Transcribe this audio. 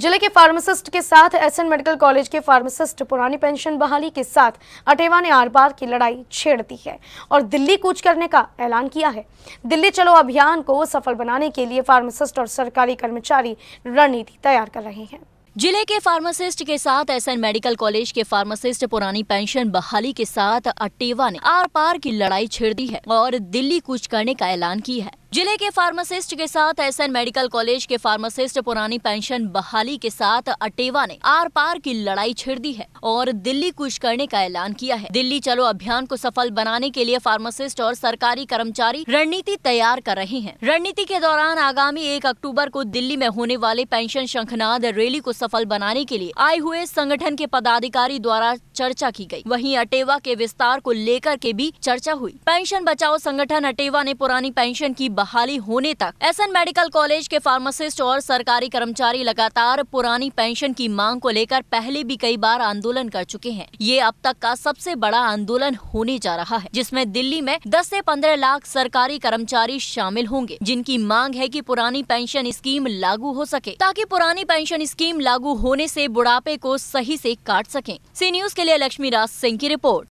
जिले के फार्मासिस्ट के साथ एसएन मेडिकल कॉलेज के फार्मासिस्ट पुरानी पेंशन बहाली के साथ अटेवा ने आर पार की लड़ाई छेड़ दी है और दिल्ली कूच करने का ऐलान किया है दिल्ली चलो अभियान को सफल बनाने के लिए फार्मासिस्ट और सरकारी कर्मचारी रणनीति तैयार कर रहे हैं जिले के फार्मासिस्ट के साथ एसएन मेडिकल कॉलेज के फार्मासिस्ट पुरानी पेंशन बहाली के साथ अटेवा ने आर पार की लड़ाई छेड़ दी है और दिल्ली कूच करने का ऐलान की है जिले के फार्मासिस्ट के साथ एसएन मेडिकल कॉलेज के फार्मासिस्ट पुरानी पेंशन बहाली के साथ अटेवा ने आर पार की लड़ाई छेड़ दी है और दिल्ली कूच करने का ऐलान किया है दिल्ली चलो अभियान को सफल बनाने के लिए फार्मासिस्ट और सरकारी कर्मचारी रणनीति तैयार कर रहे हैं रणनीति के दौरान आगामी एक अक्टूबर को दिल्ली में होने वाले पेंशन शंखनाद रैली को सफल बनाने के लिए आए हुए संगठन के पदाधिकारी द्वारा चर्चा की गयी वही अटेवा के विस्तार को लेकर के भी चर्चा हुई पेंशन बचाओ संगठन अटेवा ने पुरानी पेंशन की बहाली होने तक एसएन मेडिकल कॉलेज के फार्मासिस्ट और सरकारी कर्मचारी लगातार पुरानी पेंशन की मांग को लेकर पहले भी कई बार आंदोलन कर चुके हैं ये अब तक का सबसे बड़ा आंदोलन होने जा रहा है जिसमे दिल्ली में दस ऐसी पंद्रह लाख सरकारी कर्मचारी शामिल होंगे जिनकी मांग है की पुरानी पेंशन स्कीम लागू हो सके ताकि पुरानी पेंशन स्कीम लागू होने ऐसी बुढ़ापे को सही ऐसी काट सके सी न्यूज के लिए लक्ष्मी राज सिंह की रिपोर्ट